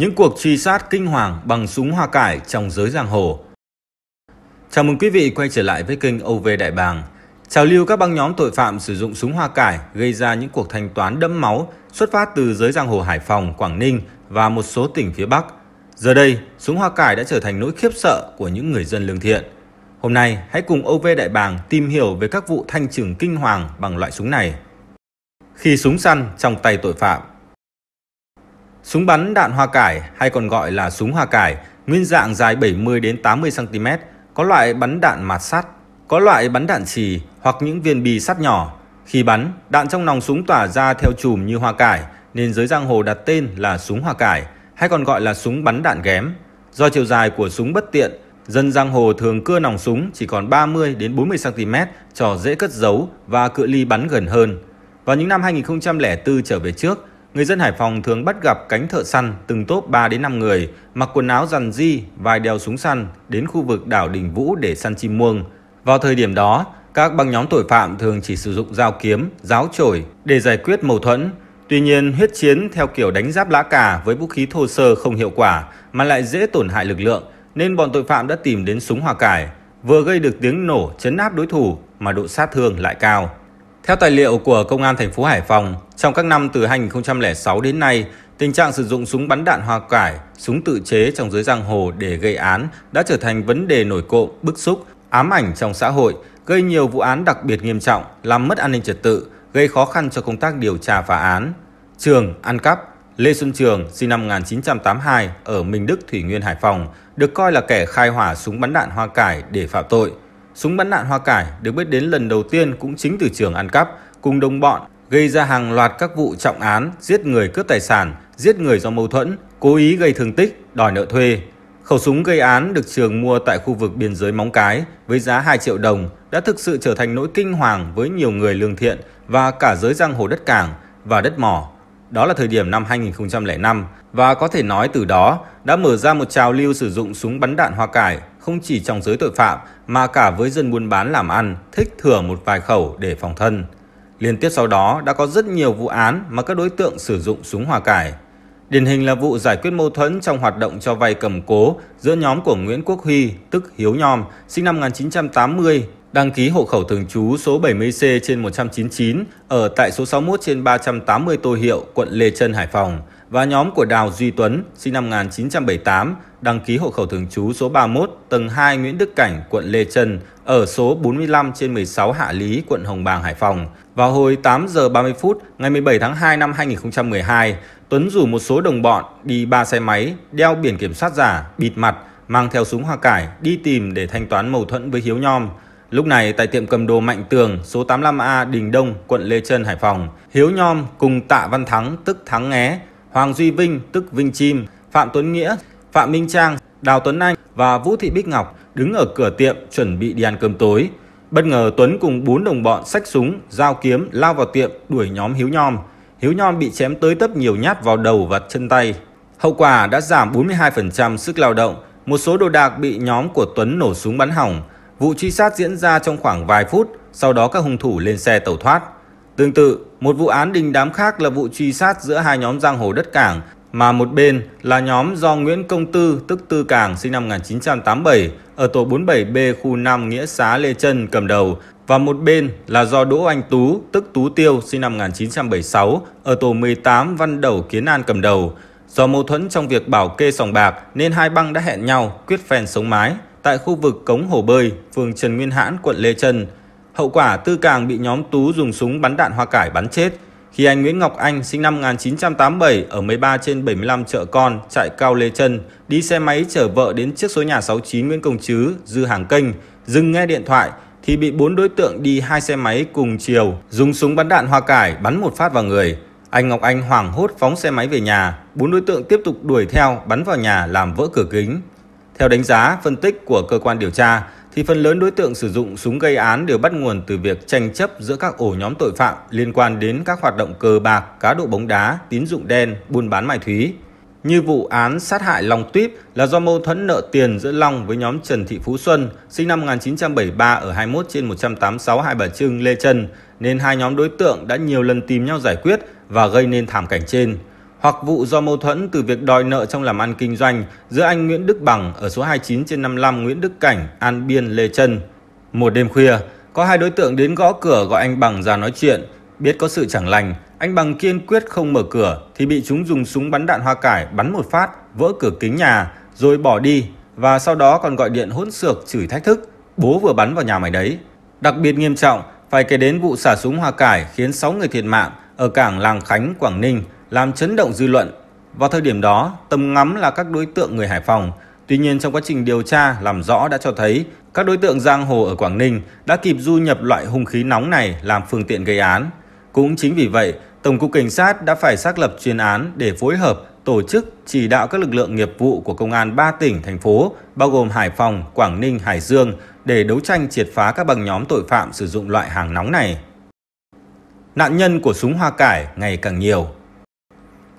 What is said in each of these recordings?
Những cuộc truy sát kinh hoàng bằng súng hoa cải trong giới giang hồ. Chào mừng quý vị quay trở lại với kênh OV Đại Bàng. Trào lưu các băng nhóm tội phạm sử dụng súng hoa cải gây ra những cuộc thanh toán đẫm máu xuất phát từ giới giang hồ Hải Phòng, Quảng Ninh và một số tỉnh phía Bắc. Giờ đây, súng hoa cải đã trở thành nỗi khiếp sợ của những người dân lương thiện. Hôm nay, hãy cùng OV Đại Bàng tìm hiểu về các vụ thanh trừng kinh hoàng bằng loại súng này. Khi súng săn trong tay tội phạm Súng bắn đạn hoa cải hay còn gọi là súng hoa cải, nguyên dạng dài 70 đến 80 cm, có loại bắn đạn mạt sắt, có loại bắn đạn trì hoặc những viên bi sắt nhỏ. Khi bắn, đạn trong nòng súng tỏa ra theo chùm như hoa cải nên giới giang hồ đặt tên là súng hoa cải hay còn gọi là súng bắn đạn ghém. Do chiều dài của súng bất tiện, dân giang hồ thường cưa nòng súng chỉ còn 30 đến 40 cm cho dễ cất giấu và cự ly bắn gần hơn. Vào những năm 2004 trở về trước, Người dân Hải Phòng thường bắt gặp cánh thợ săn từng tốp 3 đến 5 người, mặc quần áo rằn di, vài đeo súng săn đến khu vực đảo Đình Vũ để săn chim muông. Vào thời điểm đó, các băng nhóm tội phạm thường chỉ sử dụng dao kiếm, giáo chổi để giải quyết mâu thuẫn. Tuy nhiên, huyết chiến theo kiểu đánh giáp lá cà với vũ khí thô sơ không hiệu quả mà lại dễ tổn hại lực lượng, nên bọn tội phạm đã tìm đến súng hoa cải, vừa gây được tiếng nổ chấn áp đối thủ mà độ sát thương lại cao. Theo tài liệu của Công an thành phố Hải Phòng, trong các năm từ 2006 đến nay, tình trạng sử dụng súng bắn đạn hoa cải, súng tự chế trong giới giang hồ để gây án đã trở thành vấn đề nổi cộm, bức xúc, ám ảnh trong xã hội, gây nhiều vụ án đặc biệt nghiêm trọng, làm mất an ninh trật tự, gây khó khăn cho công tác điều tra phá án. Trường ăn cắp Lê Xuân Trường, sinh năm 1982, ở Minh Đức, Thủy Nguyên, Hải Phòng, được coi là kẻ khai hỏa súng bắn đạn hoa cải để phạm tội. Súng bắn đạn hoa cải được biết đến lần đầu tiên cũng chính từ trường ăn cắp cùng đồng bọn gây ra hàng loạt các vụ trọng án giết người cướp tài sản, giết người do mâu thuẫn, cố ý gây thương tích, đòi nợ thuê. Khẩu súng gây án được Trường mua tại khu vực biên giới Móng Cái với giá 2 triệu đồng đã thực sự trở thành nỗi kinh hoàng với nhiều người lương thiện và cả giới giang hồ đất cảng và đất mỏ. Đó là thời điểm năm 2005 và có thể nói từ đó đã mở ra một trào lưu sử dụng súng bắn đạn hoa cải không chỉ trong giới tội phạm mà cả với dân buôn bán làm ăn thích thừa một vài khẩu để phòng thân. Liên tiếp sau đó đã có rất nhiều vụ án mà các đối tượng sử dụng súng hòa cải. Điển hình là vụ giải quyết mâu thuẫn trong hoạt động cho vay cầm cố giữa nhóm của Nguyễn Quốc Huy, tức Hiếu Nhom, sinh năm 1980 đăng ký hộ khẩu thường trú số 70C trên 199 ở tại số 61 trên 380 Tô Hiệu, quận Lê Trân, Hải Phòng và nhóm của Đào Duy Tuấn, sinh năm 1978, đăng ký hộ khẩu thường trú số 31, tầng 2 Nguyễn Đức Cảnh, quận Lê Trân, ở số 45 trên 16 Hạ Lý, quận Hồng Bàng, Hải Phòng. Vào hồi 8 giờ 30 phút ngày 17 tháng 2 năm 2012, Tuấn rủ một số đồng bọn đi ba xe máy, đeo biển kiểm soát giả, bịt mặt, mang theo súng hoa cải, đi tìm để thanh toán mâu thuẫn với Hiếu Nhom. Lúc này tại tiệm cầm đồ Mạnh Tường số 85A Đình Đông, quận Lê Trân, Hải Phòng, Hiếu Nhom cùng Tạ Văn Thắng tức Thắng Nghé, Hoàng Duy Vinh tức Vinh Chim, Phạm Tuấn Nghĩa, Phạm Minh Trang, Đào Tuấn Anh và Vũ Thị Bích Ngọc đứng ở cửa tiệm chuẩn bị đi ăn cơm tối. Bất ngờ Tuấn cùng bốn đồng bọn xách súng, dao kiếm lao vào tiệm đuổi nhóm Hiếu Nhom. Hiếu Nhom bị chém tới tấp nhiều nhát vào đầu và chân tay. Hậu quả đã giảm 42% sức lao động, một số đồ đạc bị nhóm của Tuấn nổ súng bắn hỏng, Vụ truy sát diễn ra trong khoảng vài phút, sau đó các hung thủ lên xe tẩu thoát. Tương tự, một vụ án đình đám khác là vụ truy sát giữa hai nhóm giang hồ đất cảng mà một bên là nhóm do Nguyễn Công Tư tức Tư Cảng sinh năm 1987 ở tổ 47B khu 5 Nghĩa Xá Lê Trân cầm đầu và một bên là do Đỗ Anh Tú tức Tú Tiêu sinh năm 1976 ở tổ 18 Văn Đầu Kiến An cầm đầu. Do mâu thuẫn trong việc bảo kê sòng bạc nên hai băng đã hẹn nhau quyết phèn sống mái tại khu vực Cống Hồ Bơi, phường Trần Nguyên Hãn, quận Lê Trân. Hậu quả Tư Càng bị nhóm Tú dùng súng bắn đạn hoa cải bắn chết khi anh Nguyễn Ngọc Anh sinh năm 1987 ở 13 trên 75 chợ con, chạy cao Lê Trân, đi xe máy chở vợ đến trước số nhà 69 Nguyễn Công Trứ, Dư Hàng Kênh, dừng nghe điện thoại thì bị bốn đối tượng đi hai xe máy cùng chiều dùng súng bắn đạn hoa cải bắn một phát vào người. Anh Ngọc Anh hoảng hốt phóng xe máy về nhà, bốn đối tượng tiếp tục đuổi theo bắn vào nhà làm vỡ cửa kính. Theo đánh giá, phân tích của cơ quan điều tra, thì phần lớn đối tượng sử dụng súng gây án đều bắt nguồn từ việc tranh chấp giữa các ổ nhóm tội phạm liên quan đến các hoạt động cờ bạc, cá độ bóng đá, tín dụng đen, buôn bán ma túy. Như vụ án sát hại Long Tuyếp là do mâu thuẫn nợ tiền giữa Long với nhóm Trần Thị Phú Xuân, sinh năm 1973 ở 21 trên 186 Hai Bà Trưng, Lê Trân, nên hai nhóm đối tượng đã nhiều lần tìm nhau giải quyết và gây nên thảm cảnh trên hoặc vụ do mâu thuẫn từ việc đòi nợ trong làm ăn kinh doanh giữa anh Nguyễn Đức Bằng ở số 29 trên 55 Nguyễn Đức Cảnh, An Biên, Lê Trân. Một đêm khuya, có hai đối tượng đến gõ cửa gọi anh Bằng ra nói chuyện. Biết có sự chẳng lành, anh Bằng kiên quyết không mở cửa thì bị chúng dùng súng bắn đạn hoa cải bắn một phát, vỡ cửa kính nhà rồi bỏ đi và sau đó còn gọi điện hỗn xược chửi thách thức, bố vừa bắn vào nhà mày đấy. Đặc biệt nghiêm trọng, phải kể đến vụ xả súng hoa cải khiến 6 người thiệt mạng ở cảng Làng Khánh, Quảng Ninh làm chấn động dư luận. Vào thời điểm đó, tầm ngắm là các đối tượng người Hải Phòng. Tuy nhiên trong quá trình điều tra làm rõ đã cho thấy các đối tượng giang hồ ở Quảng Ninh đã kịp du nhập loại hung khí nóng này làm phương tiện gây án. Cũng chính vì vậy, Tổng cục Cảnh sát đã phải xác lập chuyên án để phối hợp, tổ chức, chỉ đạo các lực lượng nghiệp vụ của công an 3 tỉnh, thành phố, bao gồm Hải Phòng, Quảng Ninh, Hải Dương, để đấu tranh triệt phá các băng nhóm tội phạm sử dụng loại hàng nóng này. Nạn nhân của súng hoa cải ngày càng nhiều.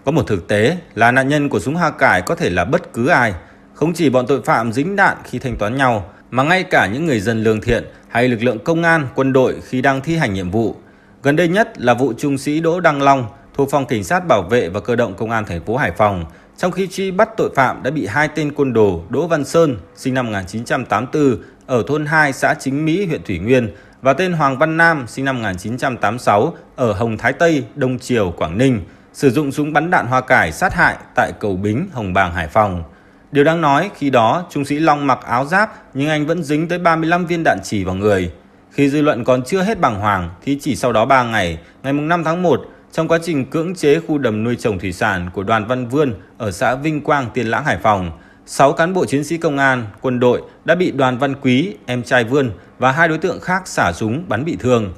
Có một thực tế là nạn nhân của súng hoa cải có thể là bất cứ ai, không chỉ bọn tội phạm dính đạn khi thanh toán nhau, mà ngay cả những người dân lương thiện hay lực lượng công an, quân đội khi đang thi hành nhiệm vụ. Gần đây nhất là vụ trung sĩ Đỗ Đăng Long thuộc phòng cảnh sát bảo vệ và cơ động công an thành phố Hải Phòng, trong khi truy bắt tội phạm đã bị hai tên côn đồ Đỗ Văn Sơn, sinh năm 1984, ở thôn 2 xã Chính Mỹ, huyện Thủy Nguyên và tên Hoàng Văn Nam, sinh năm 1986, ở Hồng Thái Tây, Đông Triều, Quảng Ninh sử dụng súng bắn đạn hoa cải sát hại tại cầu Bính, Hồng Bàng, Hải Phòng. Điều đáng nói, khi đó trung sĩ Long mặc áo giáp nhưng anh vẫn dính tới 35 viên đạn chỉ vào người. Khi dư luận còn chưa hết bàng hoàng thì chỉ sau đó 3 ngày, ngày 5 tháng 1, trong quá trình cưỡng chế khu đầm nuôi trồng thủy sản của đoàn Văn Vươn ở xã Vinh Quang, Tiền Lãng, Hải Phòng, 6 cán bộ chiến sĩ công an, quân đội đã bị đoàn Văn Quý, em trai Vươn và hai đối tượng khác xả súng bắn bị thương.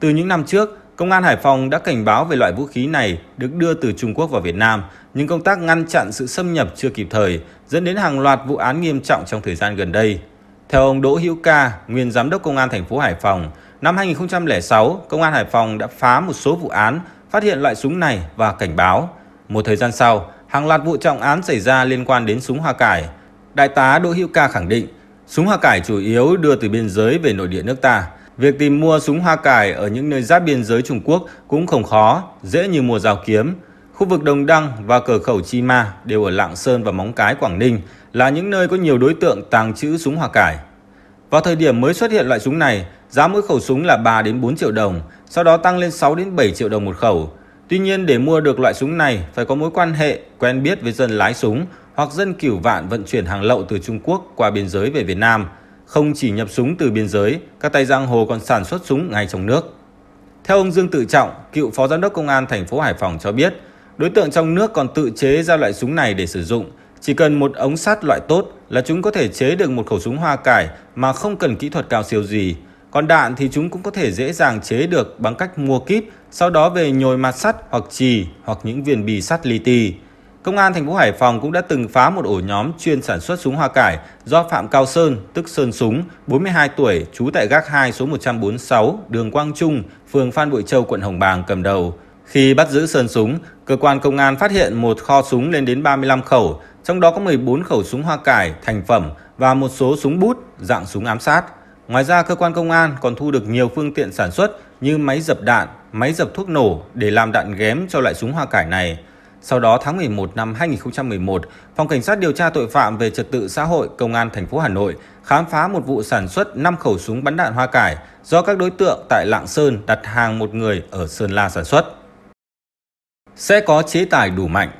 Từ những năm trước, Công an Hải Phòng đã cảnh báo về loại vũ khí này được đưa từ Trung Quốc vào Việt Nam, nhưng công tác ngăn chặn sự xâm nhập chưa kịp thời, dẫn đến hàng loạt vụ án nghiêm trọng trong thời gian gần đây. Theo ông Đỗ Hữu Ca, nguyên giám đốc công an thành phố Hải Phòng, năm 2006, công an Hải Phòng đã phá một số vụ án, phát hiện loại súng này và cảnh báo. Một thời gian sau, hàng loạt vụ trọng án xảy ra liên quan đến súng hoa cải. Đại tá Đỗ Hữu Ca khẳng định, súng hoa cải chủ yếu đưa từ biên giới về nội địa nước ta. Việc tìm mua súng hoa cải ở những nơi giáp biên giới Trung Quốc cũng không khó, dễ như mùa rào kiếm. Khu vực Đồng Đăng và cửa khẩu Chi Ma đều ở Lạng Sơn và Móng Cái, Quảng Ninh là những nơi có nhiều đối tượng tàng trữ súng hoa cải. Vào thời điểm mới xuất hiện loại súng này, giá mỗi khẩu súng là 3 đến 4 triệu đồng, sau đó tăng lên 6 đến 7 triệu đồng một khẩu. Tuy nhiên để mua được loại súng này phải có mối quan hệ, quen biết với dân lái súng hoặc dân cửu vạn vận chuyển hàng lậu từ Trung Quốc qua biên giới về Việt Nam – không chỉ nhập súng từ biên giới, các tay giang hồ còn sản xuất súng ngay trong nước. Theo ông Dương Tự Trọng, cựu phó giám đốc công an thành phố Hải Phòng cho biết, đối tượng trong nước còn tự chế ra loại súng này để sử dụng. Chỉ cần một ống sắt loại tốt là chúng có thể chế được một khẩu súng hoa cải mà không cần kỹ thuật cao siêu gì. Còn đạn thì chúng cũng có thể dễ dàng chế được bằng cách mua kíp, sau đó về nhồi mặt sắt hoặc trì hoặc những viên bì sắt li ti. Công an thành phố Hải Phòng cũng đã từng phá một ổ nhóm chuyên sản xuất súng hoa cải do Phạm Cao Sơn, tức Sơn Súng, 42 tuổi, trú tại gác 2 số 146, đường Quang Trung, phường Phan Bội Châu, quận Hồng Bàng cầm đầu. Khi bắt giữ Sơn Súng, cơ quan công an phát hiện một kho súng lên đến 35 khẩu, trong đó có 14 khẩu súng hoa cải, thành phẩm và một số súng bút, dạng súng ám sát. Ngoài ra, cơ quan công an còn thu được nhiều phương tiện sản xuất như máy dập đạn, máy dập thuốc nổ để làm đạn ghém cho loại súng hoa cải này. Sau đó tháng 11 năm 2011, Phòng Cảnh sát điều tra tội phạm về trật tự xã hội Công an thành phố Hà Nội khám phá một vụ sản xuất 5 khẩu súng bắn đạn hoa cải do các đối tượng tại Lạng Sơn đặt hàng một người ở Sơn La sản xuất. Sẽ có chế tài đủ mạnh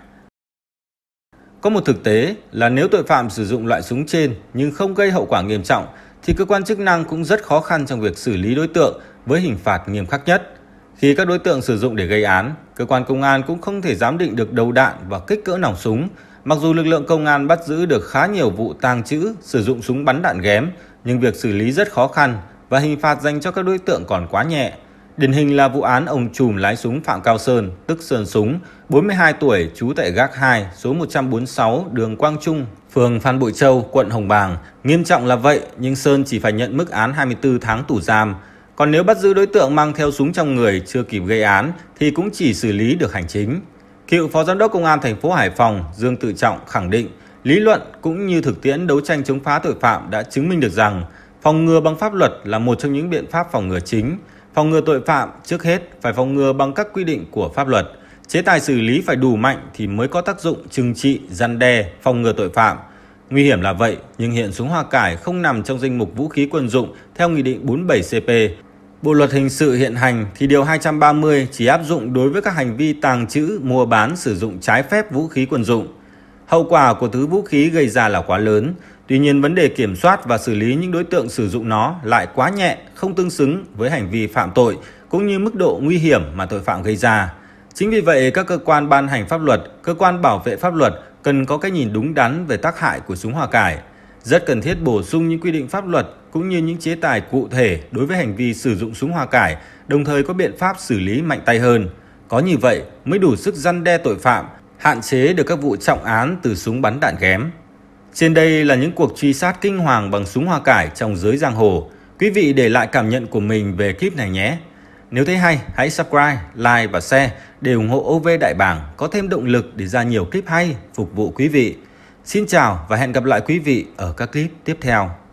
có một thực tế là nếu tội phạm sử dụng loại súng trên nhưng không gây hậu quả nghiêm trọng thì cơ quan chức năng cũng rất khó khăn trong việc xử lý đối tượng với hình phạt nghiêm khắc nhất. Khi các đối tượng sử dụng để gây án, cơ quan công an cũng không thể giám định được đầu đạn và kích cỡ nòng súng. Mặc dù lực lượng công an bắt giữ được khá nhiều vụ tàng trữ, sử dụng súng bắn đạn ghém, nhưng việc xử lý rất khó khăn và hình phạt dành cho các đối tượng còn quá nhẹ. Điển hình là vụ án ông trùm lái súng Phạm Cao Sơn, tức Sơn Súng, 42 tuổi, trú tại gác 2, số 146, đường Quang Trung, phường Phan Bội Châu, quận Hồng Bàng. Nghiêm trọng là vậy, nhưng Sơn chỉ phải nhận mức án 24 tháng tù giam. Còn nếu bắt giữ đối tượng mang theo súng trong người chưa kịp gây án thì cũng chỉ xử lý được hành chính. Cựu Phó Giám đốc Công an thành phố Hải Phòng Dương Tự Trọng khẳng định lý luận cũng như thực tiễn đấu tranh chống phá tội phạm đã chứng minh được rằng phòng ngừa bằng pháp luật là một trong những biện pháp phòng ngừa chính. Phòng ngừa tội phạm trước hết phải phòng ngừa bằng các quy định của pháp luật. Chế tài xử lý phải đủ mạnh thì mới có tác dụng trừng trị, răn đe, phòng ngừa tội phạm. Nguy hiểm là vậy, nhưng hiện súng hoa cải không nằm trong danh mục vũ khí quân dụng theo Nghị định 47 CP Bộ luật hình sự hiện hành thì điều 230 chỉ áp dụng đối với các hành vi tàng trữ, mua bán, sử dụng trái phép vũ khí quân dụng. Hậu quả của thứ vũ khí gây ra là quá lớn, tuy nhiên vấn đề kiểm soát và xử lý những đối tượng sử dụng nó lại quá nhẹ, không tương xứng với hành vi phạm tội cũng như mức độ nguy hiểm mà tội phạm gây ra. Chính vì vậy, các cơ quan ban hành pháp luật, cơ quan bảo vệ pháp luật cần có cái nhìn đúng đắn về tác hại của súng hoa cải – rất cần thiết bổ sung những quy định pháp luật cũng như những chế tài cụ thể đối với hành vi sử dụng súng hoa cải, đồng thời có biện pháp xử lý mạnh tay hơn. Có như vậy mới đủ sức răn đe tội phạm, hạn chế được các vụ trọng án từ súng bắn đạn ghém. Trên đây là những cuộc truy sát kinh hoàng bằng súng hoa cải trong giới giang hồ. Quý vị để lại cảm nhận của mình về clip này nhé. Nếu thấy hay, hãy subscribe, like và share để ủng hộ OV Đại Bảng có thêm động lực để ra nhiều clip hay phục vụ quý vị. Xin chào và hẹn gặp lại quý vị ở các clip tiếp theo.